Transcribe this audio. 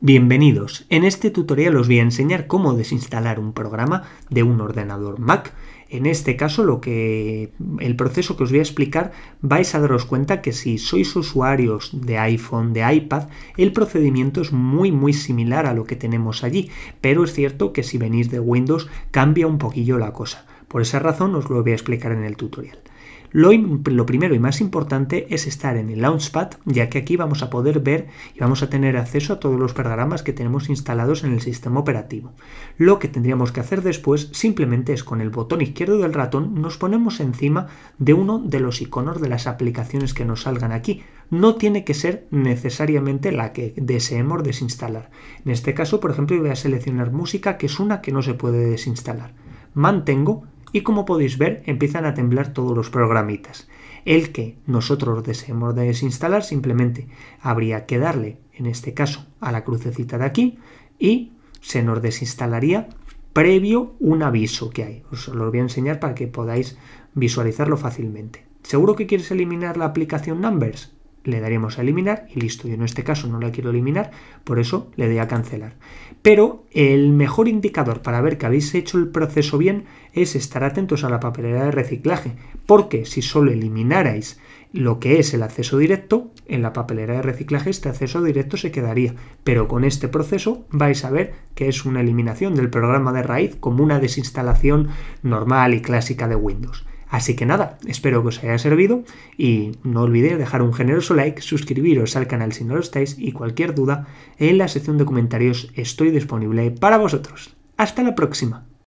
Bienvenidos, en este tutorial os voy a enseñar cómo desinstalar un programa de un ordenador Mac. En este caso lo que el proceso que os voy a explicar vais a daros cuenta que si sois usuarios de iPhone, de iPad, el procedimiento es muy muy similar a lo que tenemos allí, pero es cierto que si venís de Windows cambia un poquillo la cosa. Por esa razón os lo voy a explicar en el tutorial. Lo, lo, primero y más importante es estar en el Launchpad, ya que aquí vamos a poder ver y vamos a tener acceso a todos los programas que tenemos instalados en el sistema operativo. Lo que tendríamos que hacer después simplemente es con el botón izquierdo del ratón nos ponemos encima de uno de los iconos de las aplicaciones que nos salgan aquí. No tiene que ser necesariamente la que deseemos desinstalar. En este caso, por ejemplo, voy a seleccionar música, que es una que no se puede desinstalar. Mantengo y como podéis ver, empiezan a temblar todos los programitas. El que nosotros deseemos desinstalar simplemente habría que darle, en este caso, a la crucecita de aquí y se nos desinstalaría previo un aviso que hay. Os lo voy a enseñar para que podáis visualizarlo fácilmente. ¿Seguro que quieres eliminar la aplicación Numbers? le daríamos a eliminar y listo. Yo en este caso no la quiero eliminar, por eso le doy a cancelar. Pero el mejor indicador para ver que habéis hecho el proceso bien es estar atentos a la papelera de reciclaje, porque si solo eliminarais lo que es el acceso directo, en la papelera de reciclaje este acceso directo se quedaría, pero con este proceso vais a ver que es una eliminación del programa de raíz como una desinstalación normal y clásica de Windows. Así que nada, espero que os haya servido y no olvidéis dejar un generoso like, suscribiros al canal si no lo estáis y cualquier duda en la sección de comentarios estoy disponible para vosotros. Hasta la próxima.